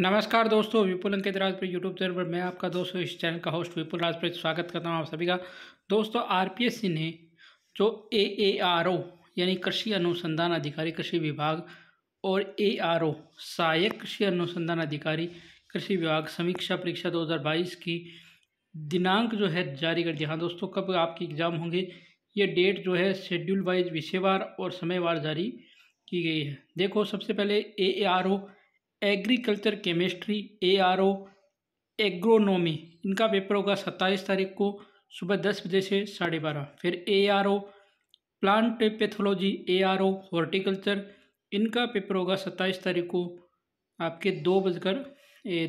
नमस्कार दोस्तों Vipul Ankit Rajpreet YouTube channel पर मैं आपका दोस्तों इस चैनल का होस्ट विपुल राजप्रीत स्वागत करता हूं आप सभी का दोस्तों आरपीएससी ने जो ए ए आर ओ यानी कृषि अनुसंधान अधिकारी कृषि विभाग और ए आर ओ सहायक कृषि अनुसंधान अधिकारी कृषि विभाग समीक्षा परीक्षा दो की दिनांक जो है जारी कर दिया हाँ दोस्तों कब आपके एग्ज़ाम होंगे ये डेट जो है शेड्यूल वाइज विषयवार और समयवार जारी की गई है देखो सबसे पहले A R O agriculture chemistry A R O agronomy इनका पेपर होगा सत्ताईस तारीख को सुबह दस बजे से साढ़े बारह फिर A R O plant pathology A R O horticulture इनका पेपर होगा सत्ताईस तारीख को आपके दो बजकर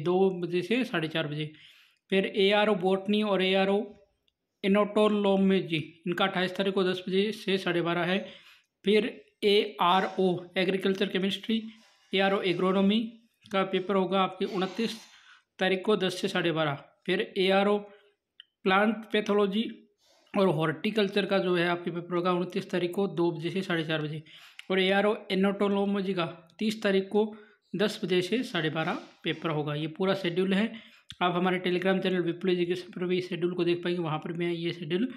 दो बजे से साढ़े चार बजे फिर ए आर ओ बोटनी और ए आर ओ एनोटोलोमेजी इनका अट्ठाईस तारीख को दस बजे से साढ़े बारह है फिर A R O agriculture chemistry A R O agronomy का पेपर होगा आपके उनतीस तारीख को दस से साढ़े बारह फिर A R O plant pathology और हॉर्टिकल्चर का जो है आपके पेपर होगा उनतीस तारीख को दो बजे से साढ़े चार बजे और ए आर ओ का तीस तारीख को दस बजे से साढ़े बारह पेपर होगा ये पूरा शेड्यूल है आप हमारे टेलीग्राम चैनल विपुल एजुकेशन पर भी शेड्यूल को देख पाएंगे वहाँ पर मैं ये शेड्यूल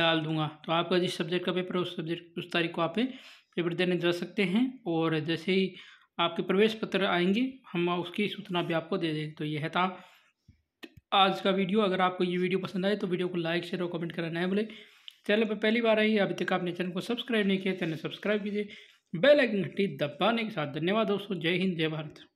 डाल दूंगा तो आपका जिस सब्जेक्ट का पेपर है उस सब्जेक्ट उस तारीख को आप पेपर देने जा सकते हैं और जैसे ही आपके प्रवेश पत्र आएंगे हम उसकी सूचना भी आपको दे देंगे तो यह था आज का वीडियो अगर आपको ये वीडियो पसंद आए तो वीडियो को लाइक शेयर और कमेंट करना नहीं भूलें चैनल पर पहली बार आई अभी तक आपने चैनल को सब्सक्राइब नहीं किया चैनल सब्सक्राइब कीजिए बेल आइकन घंटी दबाने के साथ धन्यवाद दोस्तों जय हिंद जय भारत